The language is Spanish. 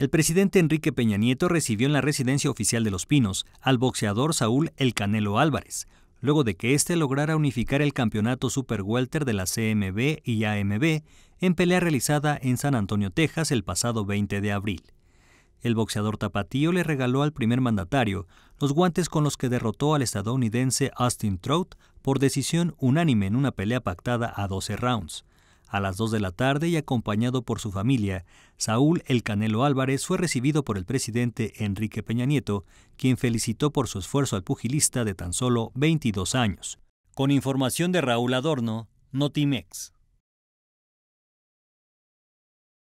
El presidente Enrique Peña Nieto recibió en la residencia oficial de Los Pinos al boxeador Saúl El Canelo Álvarez, luego de que éste lograra unificar el campeonato Super Welter de la CMB y AMB en pelea realizada en San Antonio, Texas, el pasado 20 de abril. El boxeador tapatío le regaló al primer mandatario los guantes con los que derrotó al estadounidense Austin Trout por decisión unánime en una pelea pactada a 12 rounds. A las 2 de la tarde y acompañado por su familia, Saúl El Canelo Álvarez fue recibido por el presidente Enrique Peña Nieto, quien felicitó por su esfuerzo al pugilista de tan solo 22 años. Con información de Raúl Adorno, Notimex.